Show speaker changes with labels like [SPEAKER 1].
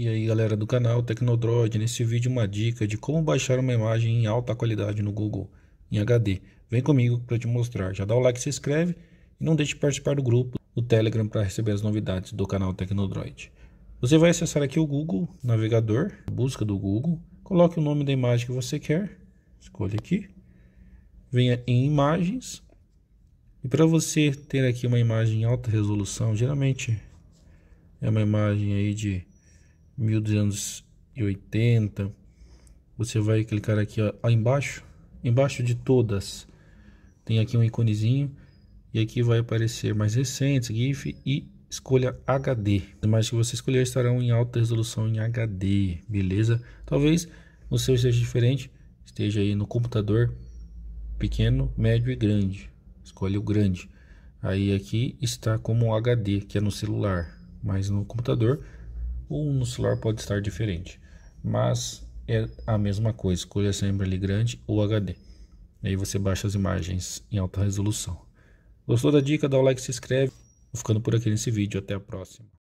[SPEAKER 1] E aí galera do canal Tecnodroid, nesse vídeo uma dica de como baixar uma imagem em alta qualidade no Google em HD. Vem comigo para te mostrar, já dá o like, se inscreve e não deixe de participar do grupo do Telegram para receber as novidades do canal Tecnodroid. Você vai acessar aqui o Google Navegador, busca do Google, coloque o nome da imagem que você quer, escolha aqui, venha em imagens e para você ter aqui uma imagem em alta resolução, geralmente é uma imagem aí de 1280. Você vai clicar aqui ó, embaixo, embaixo de todas. Tem aqui um iconezinho e aqui vai aparecer mais recentes, GIF e escolha HD. As imagens que você escolher estarão em alta resolução em HD, beleza? Talvez no seu seja diferente, esteja aí no computador pequeno, médio e grande. Escolha o grande. Aí aqui está como HD, que é no celular, mas no computador ou no celular pode estar diferente, mas é a mesma coisa, escolha sempre ali grande ou HD. aí você baixa as imagens em alta resolução. Gostou da dica? Dá o like, se inscreve. Vou ficando por aqui nesse vídeo, até a próxima.